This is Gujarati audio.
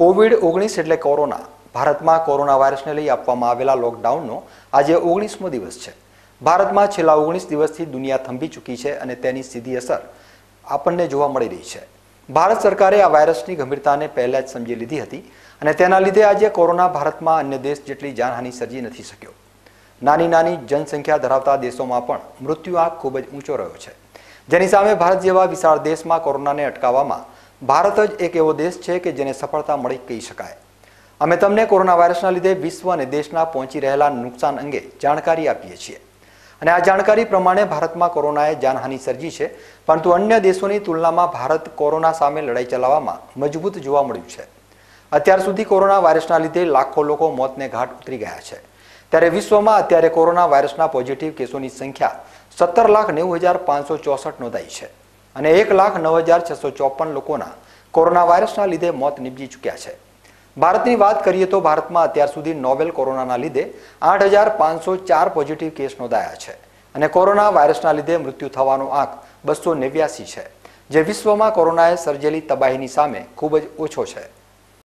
કોવિડ ઓગણીસ એટલે કોરોના ભારતમાં કોરોના વાયરસને લઈ આપવામાં આવેલા લોકડાઉનનો આજે ઓગણીસમો દિવસ છે ભારતમાં છેલ્લા ઓગણીસ દિવસથી દુનિયા થંભી ચૂકી છે અને તેની સીધી અસર આપણને જોવા મળી રહી છે ભારત સરકારે આ વાયરસની ગંભીરતાને પહેલાં જ સમજી લીધી હતી અને તેના લીધે આજે કોરોના ભારતમાં અન્ય દેશ જેટલી જાનહાનિ સર્જી નથી શક્યો નાની નાની જનસંખ્યા ધરાવતા દેશોમાં પણ મૃત્યુ આંક ખૂબ જ ઊંચો રહ્યો છે જેની સામે ભારત જેવા વિશાળ દેશમાં કોરોનાને અટકાવવામાં ભારત જ એક એવો દેશ છે કે જેને સફળતા મળી કહી શકાય અમે તમને કોરોના વાયરસના લીધે વિશ્વ અને દેશના પહોંચી રહેલા નુકસાન અંગે જાણકારી આપીએ છીએ અને આ જાણકારી પ્રમાણે ભારતમાં કોરોનાએ જાનહાનિ સર્જી છે પરંતુ અન્ય દેશોની તુલનામાં ભારત કોરોના સામે લડાઈ ચલાવવામાં મજબૂત જોવા મળ્યું છે અત્યાર સુધી કોરોના વાયરસના લીધે લાખો લોકો મોતને ઘાટ ઉતરી ગયા છે ત્યારે વિશ્વમાં અત્યારે કોરોના વાયરસના પોઝિટિવ કેસોની સંખ્યા સત્તર લાખ નેવું હજાર પાંચસો ચોસઠ નોંધાઈ છે અને એક લાખ નવ હજાર છસો ચોપન લોકોના કોરોના વાયરસના લીધે મોત નીપજી ચૂક્યા છે ભારતની વાત કરીએ તો ભારતમાં અત્યાર સુધી નોવેલ કોરોનાના લીધે આઠ હજાર પાંચસો ચાર પોઝિટિવ કેસ નોંધાયા છે અને કોરોના વાયરસના લીધે મૃત્યુ થવાનો આંક બસો નેવ્યાસી છે જે વિશ્વમાં કોરોનાએ સર્જેલી તબાહીની સામે ખૂબ જ ઓછો છે